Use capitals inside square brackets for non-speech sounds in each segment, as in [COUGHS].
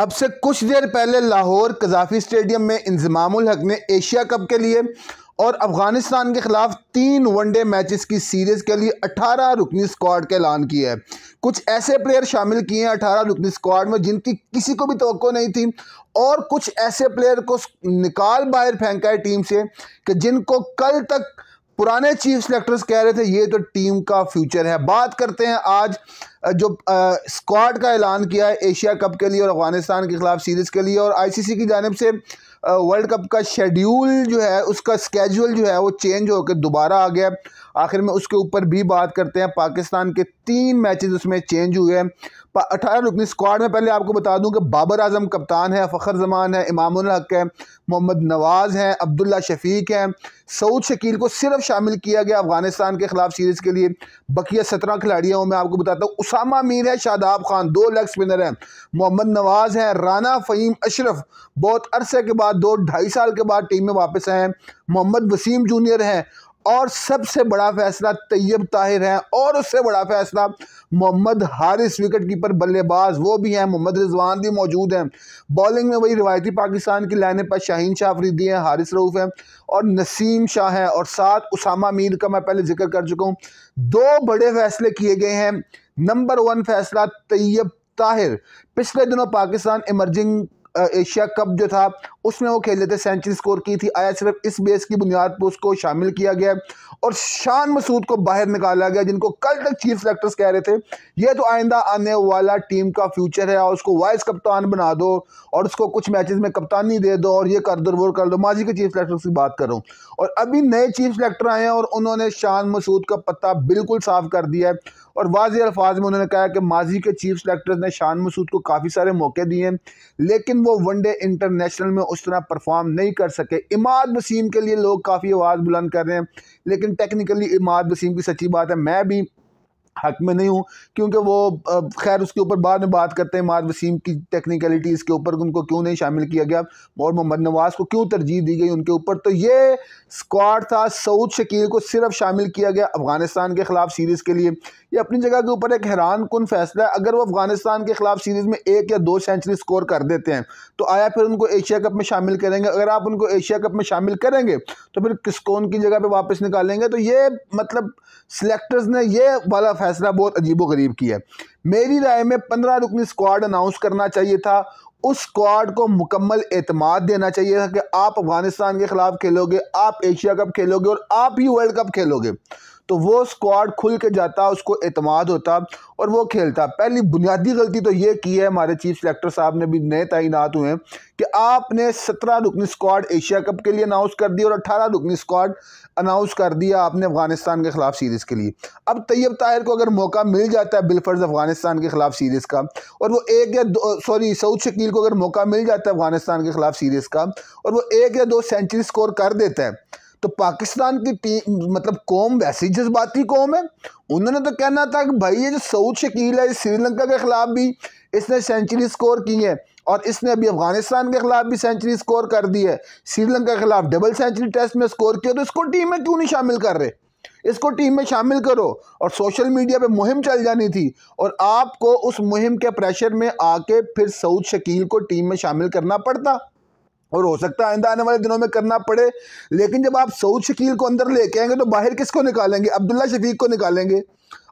अब से कुछ देर पहले लाहौर कजाफी स्टेडियम में इंजमाम हक ने एशिया कप के लिए और अफगानिस्तान के खिलाफ तीन वनडे मैचेस की सीरीज के लिए 18 रुकनी स्क्वाड का ऐलान किया है कुछ ऐसे प्लेयर शामिल किए हैं 18 रुकनी स्क्वाड में जिनकी किसी को भी तो नहीं थी और कुछ ऐसे प्लेयर को निकाल बाहर फेंका है टीम से कि जिनको कल तक पुराने चीफ सेलेक्टर्स कह रहे थे ये तो टीम का फ्यूचर है बात करते हैं आज जो स्क्वाड का ऐलान किया है एशिया कप के लिए और अफगानिस्तान के खिलाफ सीरीज़ के लिए और आईसीसी की जानब से वर्ल्ड कप का शेड्यूल जो है उसका स्केजुअल जो है वो चेंज होकर दोबारा आ गया आखिर में उसके ऊपर भी बात करते हैं पाकिस्तान के तीन मैचेस उसमें चेंज हुए हैं अठारह रुकनी स्क्वाड में पहले आपको बता दूं कि बाबर आजम कप्तान है फ़खर जमान है इमामुल हक है मोहम्मद नवाज़ हैं अब्दुल्ला शफीक हैं सऊद शकील को सिर्फ शामिल किया गया अफगानिस्तान के खिलाफ सीरीज़ के लिए बकिया सत्रह खिलाड़ियों में मैं आपको बताता हूँ उसामा मीर है शादाब खान दो लेग स्पिनर हैं मोहम्मद नवाज़ हैं राना फ़हीम अशरफ बहुत अरसे के बाद दो ढाई साल के बाद टीम में वापस आए हैं मोहम्मद वसीम जूनियर हैं और सबसे बड़ा फैसला तैयब ताहिर है और उससे बड़ा फैसला मोहम्मद हारिस विकेट कीपर बल्लेबाज वो भी हैं मोहम्मद रिजवान भी मौजूद हैं बॉलिंग में वही रिवायती पाकिस्तान की लाइनअप पर शाहीन शाह अफरीदी हैं हारिस रऊफ़ हैं और नसीम शाह हैं और साथ उसामा मीर का मैं पहले जिक्र कर चुका हूँ दो बड़े फैसले किए गए हैं नंबर वन फैसला तैयब ताहिर पिछले दिनों पाकिस्तान इमरजिंग एशिया कप जो था उसमें वो खेले थे सेंचुरी स्कोर की थी आया सिर्फ इस बेस की बुनियाद पर उसको शामिल किया गया और शान मसूद को बाहर निकाला गया जिनको कल तक चीफ सेलेक्टर्स कह रहे थे ये तो आइंदा आने वाला टीम का फ्यूचर है और उसको वाइस कप्तान बना दो और उसको कुछ मैचेस में कप्तानी दे दो और ये कर दो वो कर दो माजी के चीफ सेलेक्टर की बात करूँ और अभी नए चीफ सेलेक्टर आए हैं और उन्होंने शान मसूद का पत्ता बिल्कुल साफ कर दिया है और वाज अल्फाज में उन्होंने कहा कि माजी के चीफ सेलेक्टर्स ने शान मसूद को काफ़ी सारे मौके दिए हैं लेकिन वो वनडे इंटरनेशनल में उस तरह परफॉर्म नहीं कर सके इमाद वसीम के लिए लोग काफ़ी आवाज़ बुलंद कर रहे हैं लेकिन टेक्निकली इमाद वसीम की सच्ची बात है मैं भी हक में नहीं हूँ क्योंकि वो खैर उसके ऊपर बाद में बात करते हैं मार वसीम की टेक्निकलिटीज़ के ऊपर उनको क्यों नहीं शामिल किया गया और मोहम्मद नवाज को क्यों तरजीह दी गई उनके ऊपर तो ये स्क्वाड था सऊद शकील को सिर्फ शामिल किया गया अफगानिस्तान के ख़िलाफ़ सीरीज़ के लिए ये अपनी जगह के ऊपर एक हैरान कन फैसला है अगर वो अफगानिस्तान के ख़िलाफ़ सीरीज़ में एक या दो सेंचुरी स्कोर कर देते हैं तो आया फिर उनको एशिया कप में शामिल करेंगे अगर आप उनको एशिया कप में शामिल करेंगे तो फिर किसको उनकी जगह पर वापस निकालेंगे तो ये मतलब सिलेक्टर्स ने ये वाला फैसला बहुत गरीब की है मेरी राय में पंद्रह रुकनी स्क्वाड अनाउंस करना चाहिए था उस स्क्वाड को मुकम्मल एतमाद देना चाहिए था कि आप अफगानिस्तान के ख़िलाफ़ खेलोगे आप एशिया कप खेलोगे और आप ही वर्ल्ड कप खेलोगे तो वो स्क्वाड खुल के जाता उसको अतमाद होता और वो खेलता पहली बुनियादी गलती तो ये की है हमारे चीफ सेलेक्टर साहब ने भी नए तैनात हुए हैं कि आपने सत्रह रुकनी स्क्वाड एशिया कप के लिए अनाउंस कर दी और अट्ठारह रुकनी स्क्वाड अनाउंस कर दिया आपने अफगानिस्तान के खिलाफ सीरीज़ के लिए अब तैयब ताहिर को अगर मौका मिल जाता है बिलफर्ज अफगानिस्तान के खिलाफ सीरीज़ का और वो एक या दो सॉरी सऊद शकील को अगर मौका मिल जाता है अफगानिस्तान के खिलाफ सीरीज़ का और वो एक या दो सेंचुरी स्कोर कर देता है तो पाकिस्तान की टीम मतलब कौम वैसी जज्बाती कौम है उन्होंने तो कहना था कि भाई ये जो सऊद शकील है श्रीलंका के ख़िलाफ़ भी इसने सेंचुरी स्कोर की है और इसने अभी अफगानिस्तान के ख़िलाफ़ भी सेंचुरी स्कोर कर दी है श्रीलंका के ख़िलाफ़ डबल सेंचुरी टेस्ट में स्कोर किया तो इसको टीम में क्यों नहीं शामिल कर रहे इसको टीम में शामिल करो और सोशल मीडिया पे मुहिम चल जानी थी और आपको उस मुहिम के प्रेशर में आके फिर सऊद शकील को टीम में शामिल करना पड़ता और हो सकता है आइंदा आने वाले दिनों में करना पड़े लेकिन जब आप सऊद शकील को अंदर लेके आएंगे तो बाहर किसको निकालेंगे अब्दुल्ला शफीक को निकालेंगे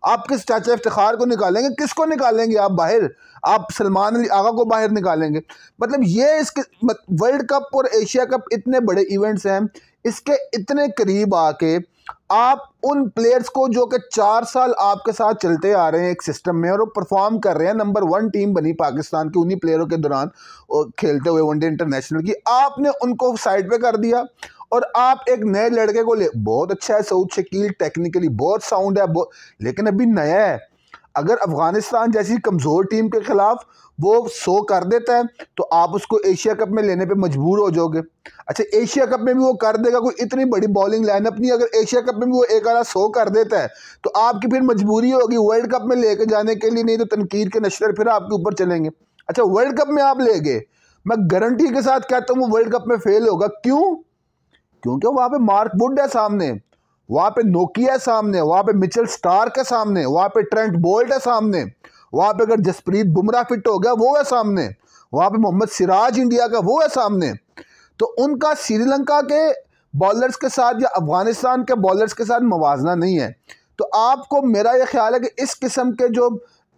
आप किस चाचा इफ्तार को निकालेंगे किसको निकालेंगे आप बाहर आप सलमान अली आगा को बाहर निकालेंगे मतलब ये इसके वर्ल्ड कप और एशिया कप इतने बड़े इवेंट्स हैं इसके इतने करीब आके आप उन प्लेयर्स को जो कि चार साल आपके साथ चलते आ रहे हैं एक सिस्टम में और वो परफॉर्म कर रहे हैं नंबर वन टीम बनी पाकिस्तान की उन्हीं प्लेयरों के दौरान खेलते हुए वनडे इंटरनेशनल की आपने उनको साइड पे कर दिया और आप एक नए लड़के को ले बहुत अच्छा है सऊद शकील टेक्निकली बहुत साउंड है बहुत लेकिन अभी नया है अगर अफ़गानिस्तान जैसी कमज़ोर टीम के ख़िलाफ़ वो सो कर देता है तो आप उसको एशिया कप में लेने पे मजबूर हो जाओगे अच्छा एशिया कप में भी वो कर देगा कोई इतनी बड़ी बॉलिंग लाइनअप नहीं अगर एशिया कप में भी वो एक आधा सो कर देता है तो आपकी फिर मजबूरी होगी वर्ल्ड कप में लेके जाने के लिए नहीं तो तनकीद के नशर फिर आपके ऊपर चलेंगे अच्छा वर्ल्ड कप में आप ले गए मैं गारंटी के साथ कहता हूँ वो वर्ल्ड कप में फेल होगा क्यों क्योंकि वहाँ पर मार्क बुड है सामने वहां पे नोकिया सामने वहां पे मिचल स्टार के सामने वहां पे ट्रेंट बोल्ट है सामने वहां पे अगर जसप्रीत बुमराह फिट हो गया वो है सामने वहां पे मोहम्मद सिराज इंडिया का वो है सामने तो उनका श्रीलंका के बॉलर्स के साथ या अफगानिस्तान के बॉलर्स के साथ मुजना नहीं है तो आपको मेरा यह ख्याल है कि इस किस्म के जो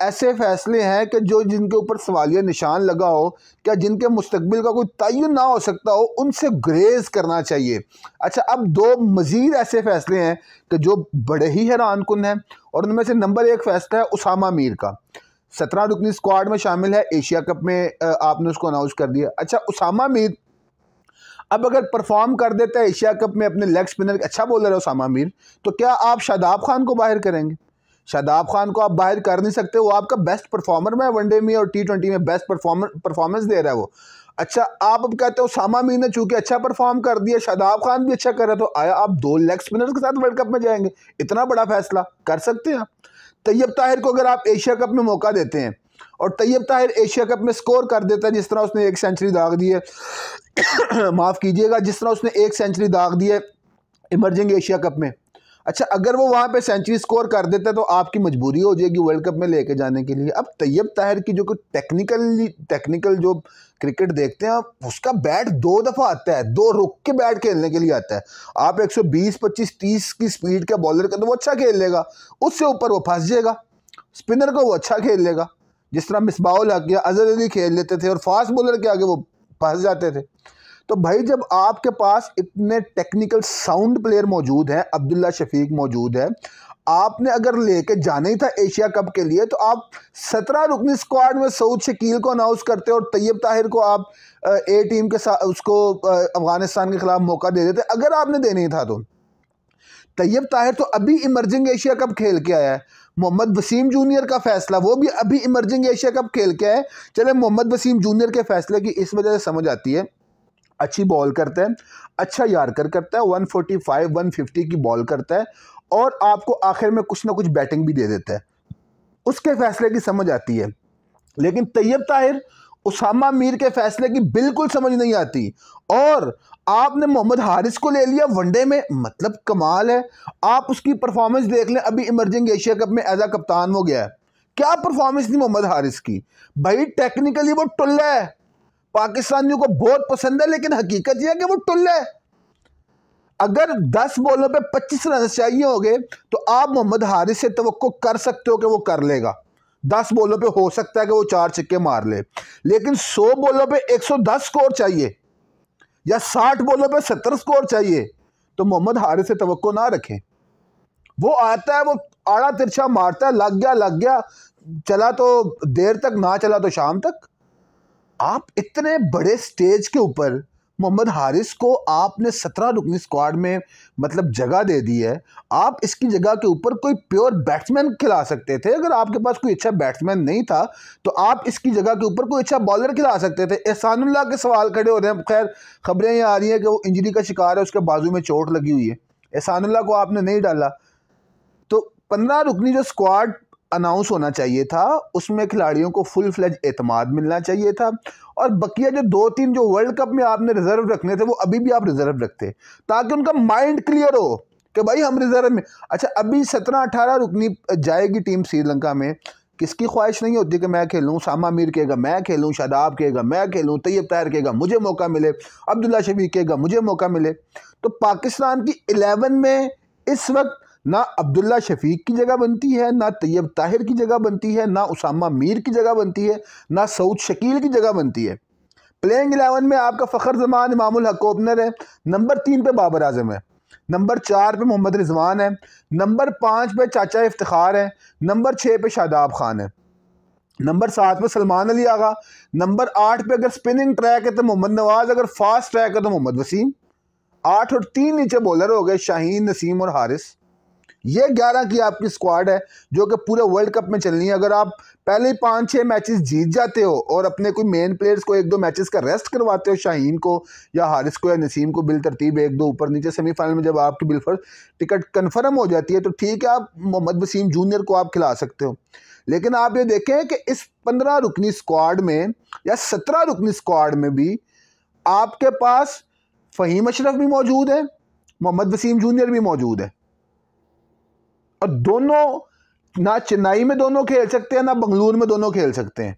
ऐसे फैसले हैं कि जो जिनके ऊपर सवालिया निशान लगा हो क्या जिनके मुस्तबिल का कोई तयन ना हो सकता हो उनसे ग्रेज करना चाहिए अच्छा अब दो मज़ीद ऐसे फैसले हैं कि जो बड़े ही हैरान कन हैं और उनमें से नंबर एक फैसला है उसामा मीर का सत्रह रुकनी स्क्वाड में शामिल है एशिया कप में आपने उसको अनाउंस कर दिया अच्छा उसामा मीर अब अगर परफॉर्म कर देता है एशिया कप में अपने लेग स्पिनर अच्छा बॉलर है उसामा मीर तो क्या आप शादाब खान को बाहर करेंगे शादाब खान को आप बाहर कर नहीं सकते वो आपका बेस्ट परफॉर्मर में वनडे में और टी ट्वेंटी में बेस्ट परफॉर्मर परफॉर्मेंस दे रहा है वो अच्छा आप अब कहते हो सामा मीर ने चूंकि अच्छा परफॉर्म कर दिया शादाब खान भी अच्छा कर रहा तो आया आप दो लेग स्पिनर्स के साथ वर्ल्ड कप में जाएंगे इतना बड़ा फैसला कर सकते हैं आप तैयब ताहिर को अगर आप एशिया कप में मौका देते हैं और तैयब ताहिर एशिया कप में स्कोर कर देता है जिस तरह उसने एक सेंचुरी दाग दी है [COUGHS] माफ़ कीजिएगा जिस तरह उसने एक सेंचुरी दाग दी है इमर्जिंग एशिया कप में अच्छा अगर वो वहाँ पे सेंचुरी स्कोर कर देता है तो आपकी मजबूरी हो जाएगी वर्ल्ड कप में लेके जाने के लिए अब तैयब ताहिर की जो कि टेक्निकल टेक्निकल जो क्रिकेट देखते हैं उसका बैट दो दफ़ा आता है दो रुक के बैट खेलने के लिए आता है आप 120 25 30 की स्पीड का बॉलर का तो वो अच्छा खेल लेगा उससे ऊपर वो फंस जाएगा स्पिनर को वो अच्छा खेल लेगा जिस तरह मिसबाउल हक या अजहर अली खेल लेते थे और फास्ट बॉलर के आगे वो फंस जाते थे तो भाई जब आपके पास इतने टेक्निकल साउंड प्लेयर मौजूद हैं अब्दुल्ला शफीक मौजूद है आपने अगर लेके जाना ही था एशिया कप के लिए तो आप सत्रह रुकनी स्क्वाड में सऊद शकील को अनाउंस करते और तैयब ताहिर को आप ए टीम के साथ उसको अफगानिस्तान के खिलाफ मौका दे देते अगर आपने देना ही था तो तैयब ताहिर तो अभी इमरजिंग एशिया कप खेल के आया है मोहम्मद वसीम जूनियर का फैसला वो भी अभी इमरजिंग एशिया कप खेल के आए चले मोहम्मद वसीम जूनियर के फैसले की इस वजह से समझ आती है अच्छी बॉल करता है अच्छा यार्कर करता है 145 150 की बॉल करता है और आपको आखिर में कुछ ना कुछ बैटिंग भी दे देता है उसके फैसले की समझ आती है लेकिन तैयब ताहिर उसामा मीर के फैसले की बिल्कुल समझ नहीं आती और आपने मोहम्मद हारिस को ले लिया वनडे में मतलब कमाल है आप उसकी परफॉर्मेंस देख लें अभी इमरजिंग एशिया कप में एज आ कप्तान हो गया है क्या परफॉर्मेंस थी मोहम्मद हारिस की भाई टेक्निकली वो टुल्ला है पाकिस्तानियों को बहुत पसंद है लेकिन हकीकत यह है कि वो टुल्ले है अगर 10 बॉलों पे 25 रन चाहिए होंगे तो आप मोहम्मद हारिस से तो कर सकते हो कि वो कर लेगा 10 बॉलों पे हो सकता है कि वो चार छक्के मार ले लेकिन 100 बॉलों पे 110 स्कोर चाहिए या 60 बॉलों पे 70 स्कोर चाहिए तो मोहम्मद हारिस से तो ना रखें वो आता है वो आड़ा तिरछा मारता है लग गया लग गया चला तो देर तक ना चला तो शाम तक आप इतने बड़े स्टेज के ऊपर मोहम्मद हारिस को आपने सत्रह रुकनी स्क्वाड में मतलब जगह दे दी है आप इसकी जगह के ऊपर कोई प्योर बैट्समैन खिला सकते थे अगर आपके पास कोई अच्छा बैट्समैन नहीं था तो आप इसकी जगह के ऊपर कोई अच्छा बॉलर खिला सकते थे एहसानुल्लाह के सवाल खड़े हो रहे हैं खैर खबरें ये आ रही हैं कि वो इंजरी का शिकार है उसके बाजू में चोट लगी हुई है एहसानुल्लाह को आपने नहीं डाला तो पंद्रह रुकनी जो स्क्वाड अनाउंस होना चाहिए था उसमें खिलाड़ियों को फुल फ्लैज एतमाद मिलना चाहिए था और बकिया जो दो तीन जो वर्ल्ड कप में आपने रिजर्व रखने थे वो अभी भी आप रिजर्व रखते ताकि उनका माइंड क्लियर हो कि भाई हम रिजर्व में अच्छा अभी सत्रह अठारह रुकनी जाएगी टीम श्रीलंका में किसकी ख्वाहिश नहीं होती कि मैं खेलूँ सामा मीर कहेगा मैं खेलूँ शादाब कहेगा मैं खेलूँ तैयब तायर कहेगा मुझे मौका मिले अब्दुल्ला शबी कहेगा मुझे मौका मिले तो पाकिस्तान की एलेवन में इस वक्त ना अब्दुल्ला शफीक की जगह बनती है ना तैयब ताहिर की जगह बनती है ना उसामा मीर की जगह बनती है ना सऊद शकील की जगह बनती है प्लेइंग एलेवन में आपका फ़खर जमान इमाम हक ओपनर है नंबर तीन पे बाबर आजम है नंबर चार पे मोहम्मद रिजवान है नंबर पाँच पे चाचा इफ्तार है नंबर छः पे शादाब खान है नंबर सात पे सलमान अली आगा नंबर आठ पे अगर स्पिनिंग ट्रैक है तो मोहम्मद नवाज़ अगर फास्ट ट्रैक है तो मोहम्मद वसीम आठ और तीन नीचे बॉलर हो गए शाहीन नसीम और हारिस ये ग्यारह की आपकी स्क्वाड है जो कि पूरे वर्ल्ड कप में चलनी है अगर आप पहले ही पाँच छः मैचेस जीत जाते हो और अपने कोई मेन प्लेयर्स को एक दो मैचेस का रेस्ट करवाते हो शाहीन को या हारिस को या नसीम को बिल तरतीब एक दो ऊपर नीचे सेमीफाइनल में जब आपकी बिलफर टिकट कन्फर्म हो जाती है तो ठीक है आप मोहम्मद वसीम जूनियर को आप खिला सकते हो लेकिन आप ये देखें कि इस पंद्रह रुकनी स्क्वाड में या सत्रह रुकनी स्क्वाड में भी आपके पास फ़हीम अशरफ भी मौजूद है मोहम्मद वसीम जूनियर भी मौजूद है और दोनों ना चेन्नई में दोनों खेल सकते हैं ना बंगलुरु में दोनों खेल सकते हैं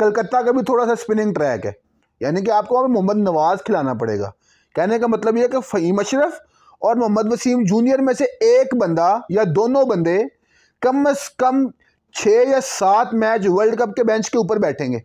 कलकत्ता का भी थोड़ा सा स्पिनिंग ट्रैक है यानी कि आपको वहाँ मोहम्मद नवाज़ खिलाना पड़ेगा कहने का मतलब यह कि फ़हीम अशरफ और मोहम्मद वसीम जूनियर में से एक बंदा या दोनों बंदे कम अज कम छः या सात मैच वर्ल्ड कप के बेंच के ऊपर बैठेंगे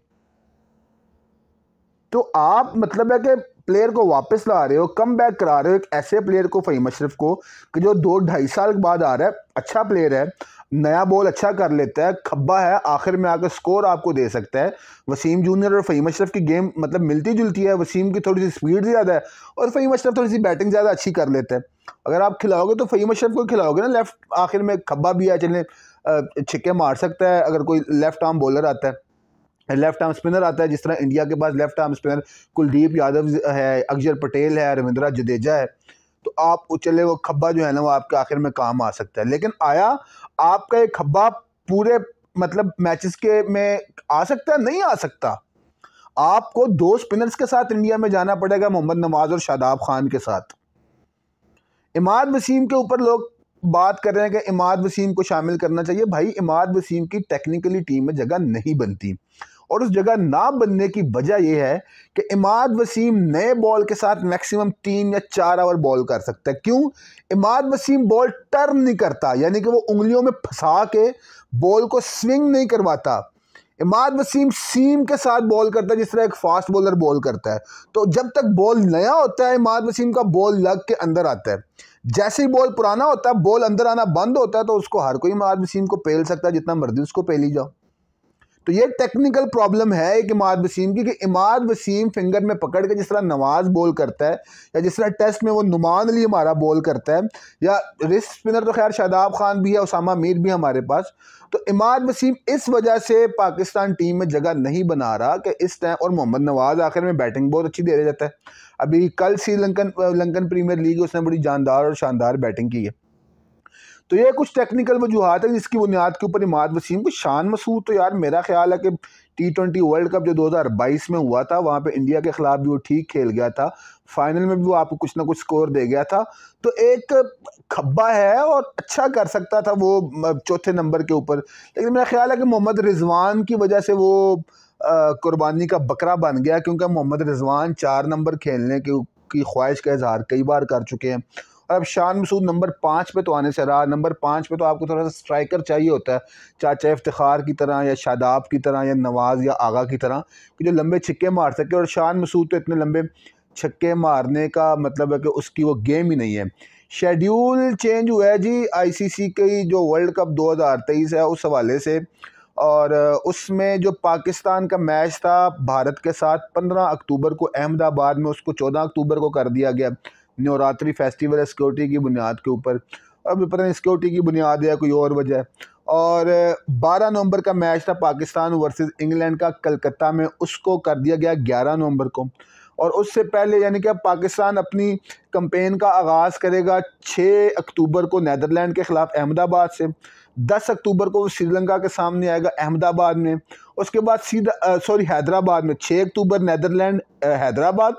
तो आप मतलब है कि प्लेयर को वापस ला रहे हो कम बैक करा रहे हो एक ऐसे प्लेयर को फ़हीम अशरफ को कि जो दो ढाई साल के बाद आ रहा है अच्छा प्लेयर है नया बॉल अच्छा कर लेता है खब्बा है आखिर में आकर स्कोर आपको दे सकता है वसीम जूनियर और फ़हीम अशरफ की गेम मतलब मिलती जुलती है वसीम की थोड़ी सी स्पीड ज़्यादा है और फ़हीम अशरफ थोड़ी सी बैटिंग ज़्यादा अच्छी कर लेते हैं अगर आप खिलाओगे तो फ़हीम अशरफ को खिलाओगे ना लेफ़्ट आखिर में खब्बा भी है चलने छिक्के मार सकता है अगर कोई लेफ़्ट आर्म बॉलर आता है लेफ्ट आर्म स्पिनर आता है जिस तरह इंडिया के पास left arm spinner Kuldeep Yadav है अक्षर पटेल है रविंद्रा जडेजा है तो आप चले वो खब्बा जो है ना वो आपके आखिर में काम आ सकता है लेकिन आया आपका ये खब्बा पूरे मतलब मैचेस के में आ सकता है नहीं आ सकता आपको दो स्पिनर्स के साथ इंडिया में जाना पड़ेगा मोहम्मद नवाज और शादाब खान के साथ इमाद वसीम के ऊपर लोग बात कर रहे हैं कि इमाद वसीम को शामिल करना चाहिए भाई इमाद वसीम की टेक्निकली टीम में जगह नहीं बनती और उस जगह ना बनने की वजह यह है कि इमाद वसीम नए बॉल के साथ मैक्सिमम तीन या चार ओवर बॉल कर सकता है क्यों इमाद वसीम बॉल टर्न नहीं करता यानी कि वो उंगलियों में फंसा के बॉल को स्विंग नहीं करवाता इमाद वसीम सीम के साथ बॉल करता है जिस तरह एक फास्ट बॉलर बॉल करता है तो जब तक बॉल नया होता है इमाद वसीम का बॉल लग के अंदर आता है जैसे ही बॉल पुराना होता है बॉल अंदर आना बंद होता है तो उसको हर कोई इमाद वसीम को पेल सकता है जितना मर्जी उसको पेली जाओ तो ये टेक्निकल प्रॉब्लम है एक इमाद वसीम की कि इमाद वसीम फिंगर में पकड़ के जिस तरह नमाज बॉल करता है या जिस तरह टेस्ट में वो नुमान अली हमारा बॉल करता है या रिस्ट स्पिनर तो खैर शादाब खान भी है उसामा मीर भी हमारे पास तो इमाद वसीम इस वजह से पाकिस्तान टीम में जगह नहीं बना रहा कि इस टाइम और मोहम्मद नवाज़ आखिर में बैटिंग बहुत अच्छी दे रहा जाता है अभी कल श्रीलंकन लंकन प्रीमियर लीग उसने बड़ी जानदार और शानदार बैटिंग की है तो ये कुछ टेक्निकल वजूहत है जिसकी बुनियाद के ऊपर इमाद वसीम को शान मसूद तो यार मेरा ख्याल है कि टी ट्वेंटी वर्ल्ड कप जो 2022 में हुआ था वहाँ पे इंडिया के ख़िलाफ़ भी वो ठीक खेल गया था फाइनल में भी वो आपको कुछ ना कुछ स्कोर दे गया था तो एक खब्बा है और अच्छा कर सकता था वो चौथे नंबर के ऊपर लेकिन मेरा ख्याल है कि मोहम्मद रिजवान की वजह से वो कुर्बानी का बकरा बन गया क्योंकि मोहम्मद रिजवान चार नंबर खेलने के की ख्वाहिश का इजहार कई बार कर चुके हैं और अब शान मसूद नंबर पाँच पे तो आने से रहा नंबर पाँच पे तो आपको थोड़ा सा स्ट्राइकर चाहिए होता है चाचा इफ्तार की तरह या शादाब की तरह या नवाज़ या आगा की तरह कि जो लंबे छक्के मार सके और शान मसूद तो इतने लंबे छक्के मारने का मतलब है कि उसकी वो गेम ही नहीं है शेड्यूल चेंज हुआ है जी आईसीसी की जो वर्ल्ड कप तेईस है उस हवाले से और उसमें जो पाकिस्तान का मैच था भारत के साथ 15 अक्टूबर को अहमदाबाद में उसको 14 अक्टूबर को कर दिया गया नवरात्रि फेस्टिवल है सिक्योरिटी की बुनियाद के ऊपर अब पता नहीं सिक्योरिटी की बुनियाद या कोई और वजह और 12 नवंबर का मैच था पाकिस्तान वर्सेस इंग्लैंड का कलकत्ता में उसको कर दिया गया 11 नवंबर को और उससे पहले यानी कि अब पाकिस्तान अपनी कंपेन का आगाज़ करेगा 6 अक्टूबर को नैदरलैंड के ख़िलाफ़ अहमदाबाद से 10 अक्टूबर को श्रीलंका के सामने आएगा अहमदाबाद में उसके बाद सीधा सॉरी हैदराबाद में छः अक्टूबर नदरलैंड हैदराबाद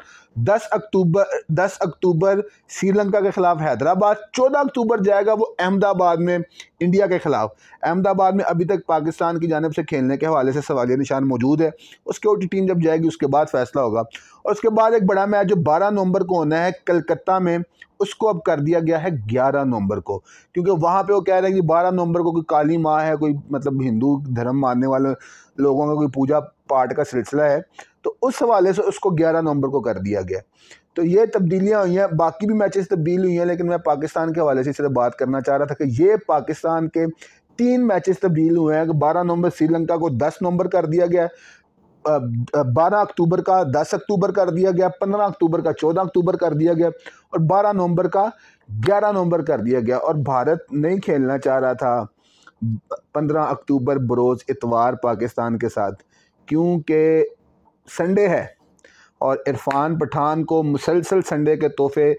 दस अक्टूबर दस अक्टूबर श्रीलंका के ख़िलाफ़ हैदराबाद चौदह अक्टूबर जाएगा वो अहमदाबाद में इंडिया के ख़िलाफ़ अहमदाबाद में अभी तक पाकिस्तान की जानब से खेलने के हवाले से सवालिया निशान मौजूद है उसके ओ टीम जब जाएगी उसके बाद फ़ैसला होगा और उसके बाद एक बड़ा मैच जो बारह नवंबर को होना है कलकत्ता में उसको अब कर दिया गया है ग्यारह नवंबर को क्योंकि वहाँ पर वो कह रहे हैं कि बारह नवंबर को कोई काली माँ है कोई मतलब हिंदू धर्म मानने वाले लोगों का कोई पूजा पाठ का सिलसिला है तो उस हवाले से उसको ग्यारह नवंबर को कर दिया गया तो ये तब्दीलियाँ हुई हैं बाकी भी मैचेस तब्दील हुई हैं लेकिन मैं पाकिस्तान के हवाले से सिर्फ बात करना चाह रहा था कि ये पाकिस्तान के तीन मैचेस तब्दील हुए हैं कि बारह नवंबर श्रीलंका को दस नवंबर कर दिया गया बारह अक्टूबर का दस अक्टूबर कर दिया गया पंद्रह अक्टूबर का चौदह अक्टूबर कर दिया गया और बारह नवंबर का ग्यारह नवंबर कर दिया गया और भारत नहीं खेलना चाह रहा था पंद्रह अक्टूबर बरोज़ इतवार पाकिस्तान के साथ क्योंकि संडे है और इरफान पठान को मुसलसल संडे के तोहफे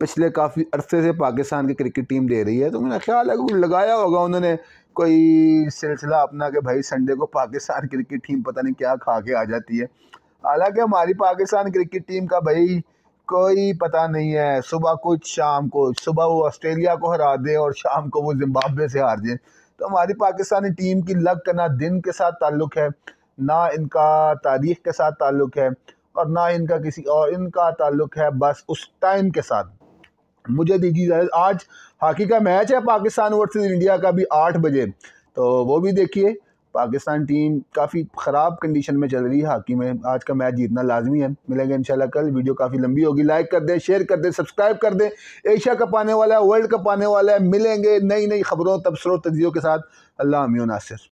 पिछले काफ़ी अरसे से पाकिस्तान की क्रिकेट टीम दे रही है तो मेरा ख्याल है लगाया होगा उन्होंने कोई सिलसिला अपना कि भाई संडे को पाकिस्तान क्रिकेट टीम पता नहीं क्या खा के आ जाती है हालांकि हमारी पाकिस्तान क्रिकेट टीम का भाई कोई पता नहीं है सुबह कुछ शाम को सुबह वो ऑस्ट्रेलिया को हरा दे और शाम को वो जिम्बाब्वे से हार जाए तो हमारी पाकिस्तानी टीम की लग का ना दिन के साथ ताल्लुक़ है ना इनका तारीख के साथ ताल्लुक़ है और ना इनका किसी और इनका ताल्लुक़ है बस उस टाइम के साथ मुझे दीजिए आज हॉकी का मैच है पाकिस्तान वर्सेज इंडिया का भी आठ बजे तो वो भी देखिए पाकिस्तान टीम काफ़ी ख़राब कंडीशन में चल रही है हॉकी में आज का मैच जीतना लाजमी है मिलेंगे शाला कल वीडियो काफ़ी लंबी होगी लाइक कर दें शेयर कर दें सब्सक्राइब कर दें एशिया कप आने वाला है वर्ल्ड कप आने वाला है मिलेंगे नई नई खबरों तबसरों तजियों के साथ अल्लाह हमियो नासिर